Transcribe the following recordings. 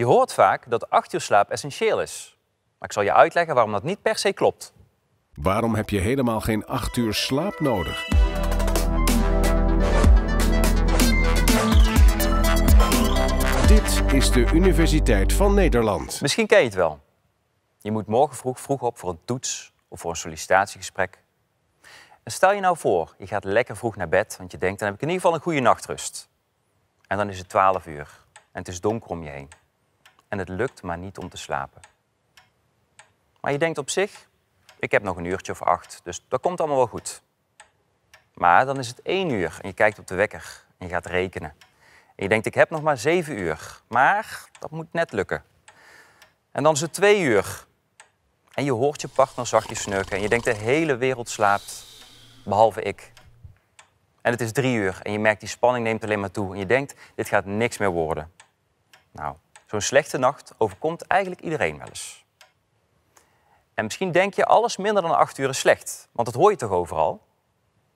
Je hoort vaak dat 8 uur slaap essentieel is. Maar ik zal je uitleggen waarom dat niet per se klopt. Waarom heb je helemaal geen 8 uur slaap nodig? Dit is de Universiteit van Nederland. Misschien ken je het wel. Je moet morgen vroeg vroeg op voor een toets of voor een sollicitatiegesprek. En stel je nou voor, je gaat lekker vroeg naar bed, want je denkt dan heb ik in ieder geval een goede nachtrust. En dan is het 12 uur en het is donker om je heen en het lukt maar niet om te slapen. Maar je denkt op zich, ik heb nog een uurtje of acht, dus dat komt allemaal wel goed. Maar dan is het één uur en je kijkt op de wekker en je gaat rekenen. En je denkt, ik heb nog maar zeven uur, maar dat moet net lukken. En dan is het twee uur en je hoort je partner zachtjes snurken en je denkt, de hele wereld slaapt, behalve ik. En het is drie uur en je merkt, die spanning neemt alleen maar toe en je denkt, dit gaat niks meer worden. Nou, Zo'n slechte nacht overkomt eigenlijk iedereen wel eens. En misschien denk je alles minder dan acht uur is slecht, want dat hoor je toch overal?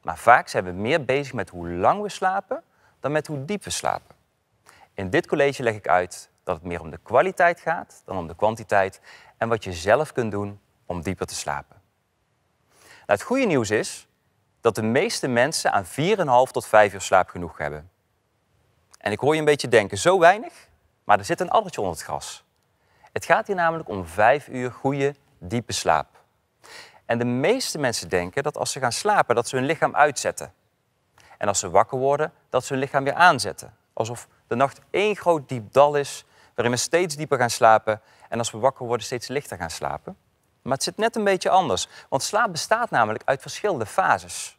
Maar vaak zijn we meer bezig met hoe lang we slapen dan met hoe diep we slapen. In dit college leg ik uit dat het meer om de kwaliteit gaat dan om de kwantiteit en wat je zelf kunt doen om dieper te slapen. Nou, het goede nieuws is dat de meeste mensen aan 4,5 tot 5 uur slaap genoeg hebben. En ik hoor je een beetje denken, zo weinig? Maar er zit een addertje onder het gras. Het gaat hier namelijk om vijf uur goede, diepe slaap. En de meeste mensen denken dat als ze gaan slapen, dat ze hun lichaam uitzetten. En als ze wakker worden, dat ze hun lichaam weer aanzetten. Alsof de nacht één groot diep dal is, waarin we steeds dieper gaan slapen en als we wakker worden steeds lichter gaan slapen. Maar het zit net een beetje anders, want slaap bestaat namelijk uit verschillende fases.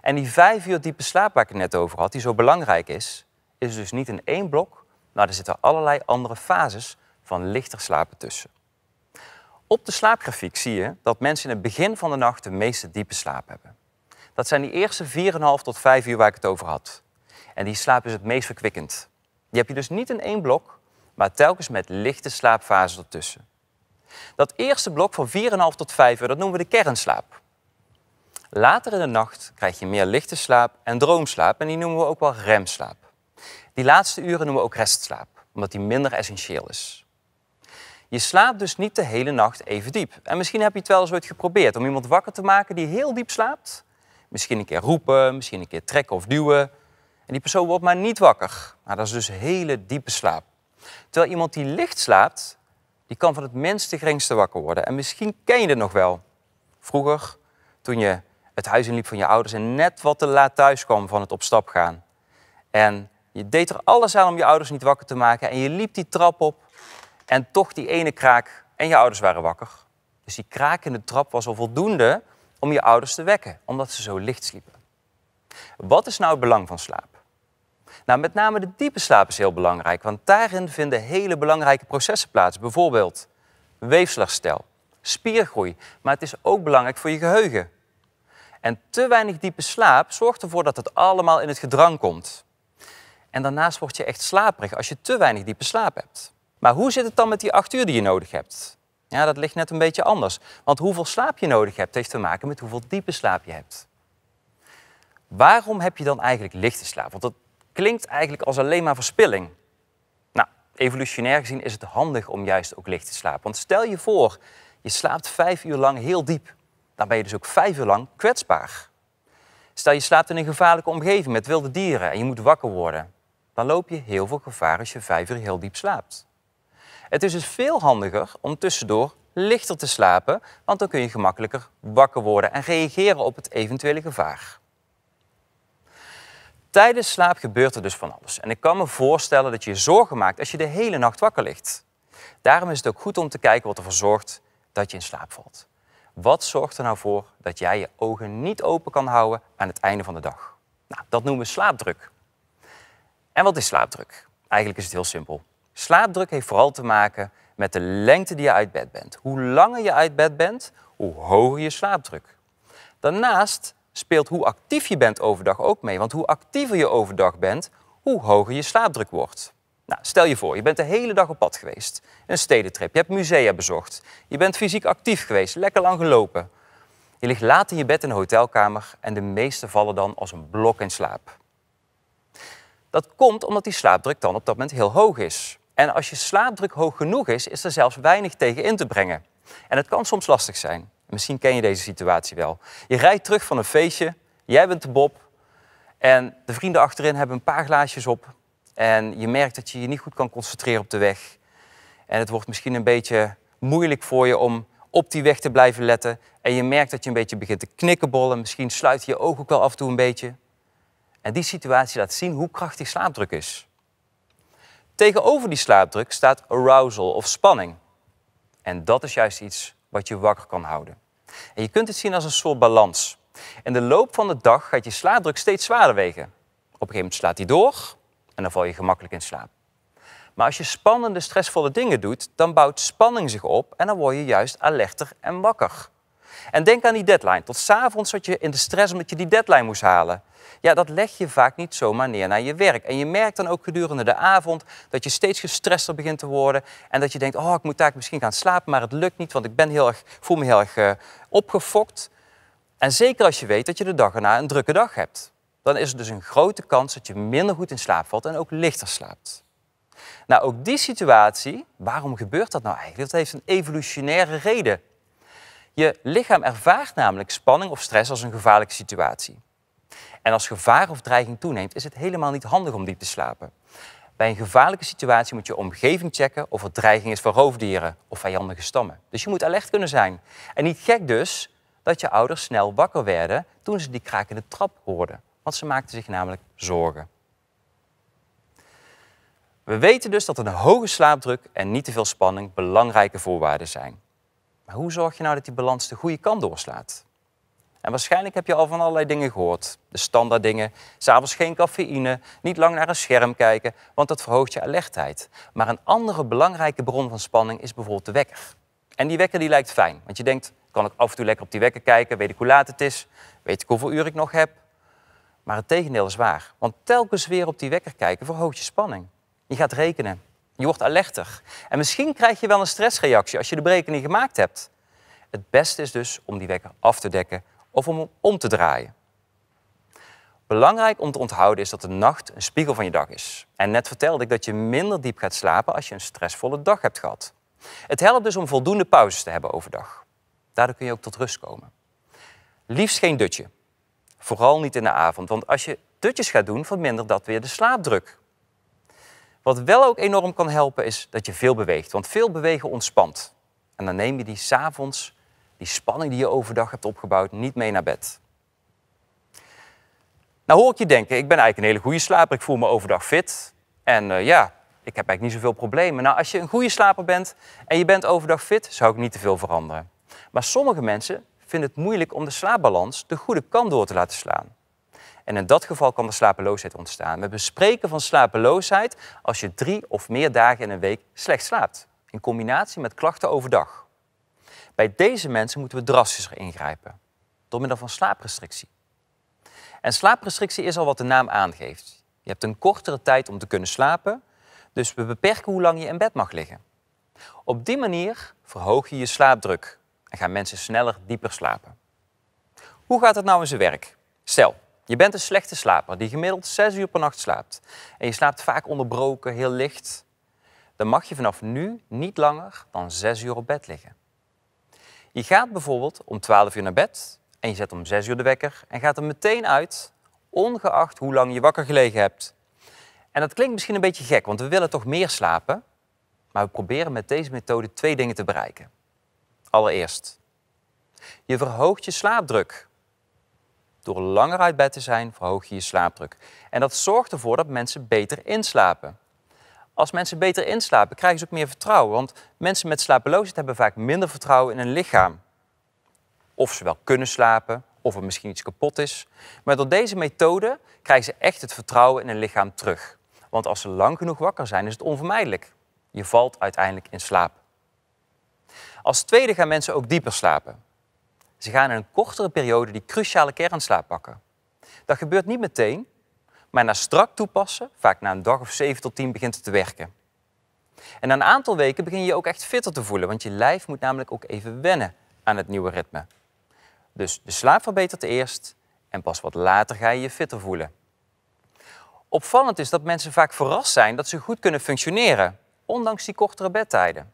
En die vijf uur diepe slaap waar ik het net over had, die zo belangrijk is, is dus niet in één blok, nou, er zitten allerlei andere fases van lichter slapen tussen. Op de slaapgrafiek zie je dat mensen in het begin van de nacht de meeste diepe slaap hebben. Dat zijn die eerste 4,5 tot 5 uur waar ik het over had. En die slaap is het meest verkwikkend. Die heb je dus niet in één blok, maar telkens met lichte slaapfases ertussen. Dat eerste blok van 4,5 tot 5 uur, dat noemen we de kernslaap. Later in de nacht krijg je meer lichte slaap en droomslaap en die noemen we ook wel remslaap. Die laatste uren noemen we ook restslaap, omdat die minder essentieel is. Je slaapt dus niet de hele nacht even diep. En misschien heb je het wel eens ooit geprobeerd om iemand wakker te maken die heel diep slaapt. Misschien een keer roepen, misschien een keer trekken of duwen. En die persoon wordt maar niet wakker. Nou, dat is dus hele diepe slaap. Terwijl iemand die licht slaapt, die kan van het minste geringste wakker worden. En misschien ken je het nog wel. Vroeger, toen je het huis inliep van je ouders en net wat te laat thuis kwam van het op stap gaan. En je deed er alles aan om je ouders niet wakker te maken. En je liep die trap op. En toch die ene kraak. En je ouders waren wakker. Dus die kraak in de trap was al voldoende om je ouders te wekken. Omdat ze zo licht sliepen. Wat is nou het belang van slaap? Nou, met name de diepe slaap is heel belangrijk. Want daarin vinden hele belangrijke processen plaats. Bijvoorbeeld weefslagstel, spiergroei. Maar het is ook belangrijk voor je geheugen. En te weinig diepe slaap zorgt ervoor dat het allemaal in het gedrang komt. En daarnaast word je echt slaperig als je te weinig diepe slaap hebt. Maar hoe zit het dan met die acht uur die je nodig hebt? Ja, dat ligt net een beetje anders. Want hoeveel slaap je nodig hebt, heeft te maken met hoeveel diepe slaap je hebt. Waarom heb je dan eigenlijk lichte slaap? Want dat klinkt eigenlijk als alleen maar verspilling. Nou, evolutionair gezien is het handig om juist ook licht te slapen. Want stel je voor, je slaapt vijf uur lang heel diep. Dan ben je dus ook vijf uur lang kwetsbaar. Stel je slaapt in een gevaarlijke omgeving met wilde dieren en je moet wakker worden dan loop je heel veel gevaar als je vijf uur heel diep slaapt. Het is dus veel handiger om tussendoor lichter te slapen, want dan kun je gemakkelijker wakker worden en reageren op het eventuele gevaar. Tijdens slaap gebeurt er dus van alles en ik kan me voorstellen dat je je zorgen maakt als je de hele nacht wakker ligt. Daarom is het ook goed om te kijken wat ervoor zorgt dat je in slaap valt. Wat zorgt er nou voor dat jij je ogen niet open kan houden aan het einde van de dag? Nou, dat noemen we slaapdruk. En wat is slaapdruk? Eigenlijk is het heel simpel. Slaapdruk heeft vooral te maken met de lengte die je uit bed bent. Hoe langer je uit bed bent, hoe hoger je slaapdruk. Daarnaast speelt hoe actief je bent overdag ook mee. Want hoe actiever je overdag bent, hoe hoger je slaapdruk wordt. Nou, stel je voor, je bent de hele dag op pad geweest. Een stedentrip, je hebt musea bezocht. Je bent fysiek actief geweest, lekker lang gelopen. Je ligt laat in je bed in de hotelkamer en de meesten vallen dan als een blok in slaap. Dat komt omdat die slaapdruk dan op dat moment heel hoog is. En als je slaapdruk hoog genoeg is, is er zelfs weinig tegen in te brengen. En het kan soms lastig zijn. Misschien ken je deze situatie wel. Je rijdt terug van een feestje, jij bent de Bob en de vrienden achterin hebben een paar glaasjes op. En je merkt dat je je niet goed kan concentreren op de weg. En het wordt misschien een beetje moeilijk voor je om op die weg te blijven letten. En je merkt dat je een beetje begint te knikkenbollen. Misschien sluit je je ogen ook wel af en toe een beetje. En die situatie laat zien hoe krachtig slaapdruk is. Tegenover die slaapdruk staat arousal of spanning. En dat is juist iets wat je wakker kan houden. En je kunt het zien als een soort balans. In de loop van de dag gaat je slaapdruk steeds zwaarder wegen. Op een gegeven moment slaat die door en dan val je gemakkelijk in slaap. Maar als je spannende, stressvolle dingen doet, dan bouwt spanning zich op en dan word je juist alerter en wakker. En denk aan die deadline. Tot s'avonds zat je in de stress omdat je die deadline moest halen. Ja, dat leg je vaak niet zomaar neer naar je werk. En je merkt dan ook gedurende de avond dat je steeds gestrester begint te worden. En dat je denkt, oh, ik moet daar misschien gaan slapen, maar het lukt niet, want ik ben heel erg, voel me heel erg eh, opgefokt. En zeker als je weet dat je de dag erna een drukke dag hebt. Dan is er dus een grote kans dat je minder goed in slaap valt en ook lichter slaapt. Nou, ook die situatie, waarom gebeurt dat nou eigenlijk? Dat heeft een evolutionaire reden. Je lichaam ervaart namelijk spanning of stress als een gevaarlijke situatie. En als gevaar of dreiging toeneemt, is het helemaal niet handig om diep te slapen. Bij een gevaarlijke situatie moet je omgeving checken of er dreiging is van roofdieren of vijandige stammen. Dus je moet alert kunnen zijn. En niet gek dus dat je ouders snel wakker werden toen ze die krakende trap hoorden. Want ze maakten zich namelijk zorgen. We weten dus dat een hoge slaapdruk en niet te veel spanning belangrijke voorwaarden zijn. Maar hoe zorg je nou dat die balans de goede kant doorslaat? En waarschijnlijk heb je al van allerlei dingen gehoord. De standaard dingen. S'avonds geen cafeïne, niet lang naar een scherm kijken, want dat verhoogt je alertheid. Maar een andere belangrijke bron van spanning is bijvoorbeeld de wekker. En die wekker die lijkt fijn, want je denkt, kan ik af en toe lekker op die wekker kijken, weet ik hoe laat het is, weet ik hoeveel uur ik nog heb. Maar het tegendeel is waar, want telkens weer op die wekker kijken verhoogt je spanning. Je gaat rekenen, je wordt alerter. En misschien krijg je wel een stressreactie als je de brekening gemaakt hebt. Het beste is dus om die wekker af te dekken of om hem om te draaien. Belangrijk om te onthouden is dat de nacht een spiegel van je dag is. En net vertelde ik dat je minder diep gaat slapen als je een stressvolle dag hebt gehad. Het helpt dus om voldoende pauzes te hebben overdag. Daardoor kun je ook tot rust komen. Liefst geen dutje. Vooral niet in de avond, want als je dutjes gaat doen, vermindert dat weer de slaapdruk. Wat wel ook enorm kan helpen is dat je veel beweegt. Want veel bewegen ontspant. En dan neem je die s'avonds, die spanning die je overdag hebt opgebouwd, niet mee naar bed. Nou hoor ik je denken, ik ben eigenlijk een hele goede slaper. Ik voel me overdag fit. En eh, ja, ik heb eigenlijk niet zoveel problemen. Nou, als je een goede slaper bent en je bent overdag fit, zou ik niet te veel veranderen. Maar sommige mensen vinden het moeilijk om de slaapbalans de goede kant door te laten slaan. En in dat geval kan er slapeloosheid ontstaan. We bespreken van slapeloosheid als je drie of meer dagen in een week slecht slaapt, in combinatie met klachten overdag. Bij deze mensen moeten we drastischer ingrijpen, door middel van slaaprestrictie. En slaaprestrictie is al wat de naam aangeeft. Je hebt een kortere tijd om te kunnen slapen, dus we beperken hoe lang je in bed mag liggen. Op die manier verhoog je je slaapdruk en gaan mensen sneller dieper slapen. Hoe gaat het nou in zijn werk? Stel, je bent een slechte slaper die gemiddeld 6 uur per nacht slaapt. En je slaapt vaak onderbroken, heel licht. Dan mag je vanaf nu niet langer dan 6 uur op bed liggen. Je gaat bijvoorbeeld om 12 uur naar bed en je zet om 6 uur de wekker en gaat er meteen uit, ongeacht hoe lang je wakker gelegen hebt. En dat klinkt misschien een beetje gek, want we willen toch meer slapen, maar we proberen met deze methode twee dingen te bereiken. Allereerst, je verhoogt je slaapdruk door langer uit bed te zijn verhoog je je slaapdruk. En dat zorgt ervoor dat mensen beter inslapen. Als mensen beter inslapen, krijgen ze ook meer vertrouwen. Want mensen met slapeloosheid hebben vaak minder vertrouwen in hun lichaam. Of ze wel kunnen slapen, of er misschien iets kapot is. Maar door deze methode krijgen ze echt het vertrouwen in hun lichaam terug. Want als ze lang genoeg wakker zijn, is het onvermijdelijk. Je valt uiteindelijk in slaap. Als tweede gaan mensen ook dieper slapen. Ze gaan in een kortere periode die cruciale kernslaap pakken. Dat gebeurt niet meteen, maar na strak toepassen, vaak na een dag of 7 tot 10, begint het te werken. En na een aantal weken begin je je ook echt fitter te voelen, want je lijf moet namelijk ook even wennen aan het nieuwe ritme. Dus de slaap verbetert eerst en pas wat later ga je je fitter voelen. Opvallend is dat mensen vaak verrast zijn dat ze goed kunnen functioneren, ondanks die kortere bedtijden.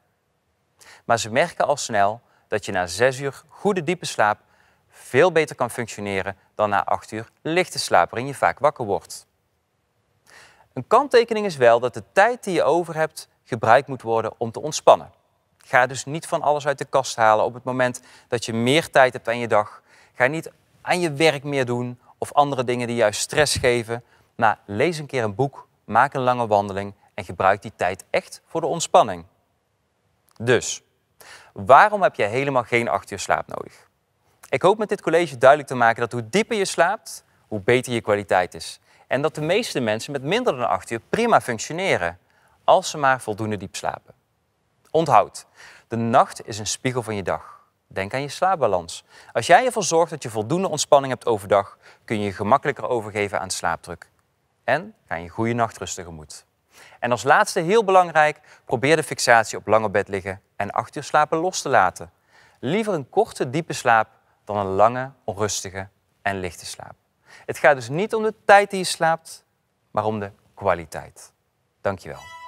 Maar ze merken al snel dat je na zes uur goede diepe slaap veel beter kan functioneren dan na acht uur lichte slaap, waarin je vaak wakker wordt. Een kanttekening is wel dat de tijd die je over hebt gebruikt moet worden om te ontspannen. Ga dus niet van alles uit de kast halen op het moment dat je meer tijd hebt aan je dag. Ga niet aan je werk meer doen of andere dingen die juist stress geven. Maar lees een keer een boek, maak een lange wandeling en gebruik die tijd echt voor de ontspanning. Dus Waarom heb je helemaal geen acht uur slaap nodig? Ik hoop met dit college duidelijk te maken dat hoe dieper je slaapt, hoe beter je kwaliteit is. En dat de meeste mensen met minder dan 8 uur prima functioneren, als ze maar voldoende diep slapen. Onthoud, de nacht is een spiegel van je dag. Denk aan je slaapbalans. Als jij ervoor zorgt dat je voldoende ontspanning hebt overdag, kun je je gemakkelijker overgeven aan slaapdruk. En ga je een goede nachtrust tegemoet. En als laatste heel belangrijk, probeer de fixatie op lang op bed liggen en acht uur slapen los te laten. Liever een korte, diepe slaap dan een lange, onrustige en lichte slaap. Het gaat dus niet om de tijd die je slaapt, maar om de kwaliteit. Dankjewel.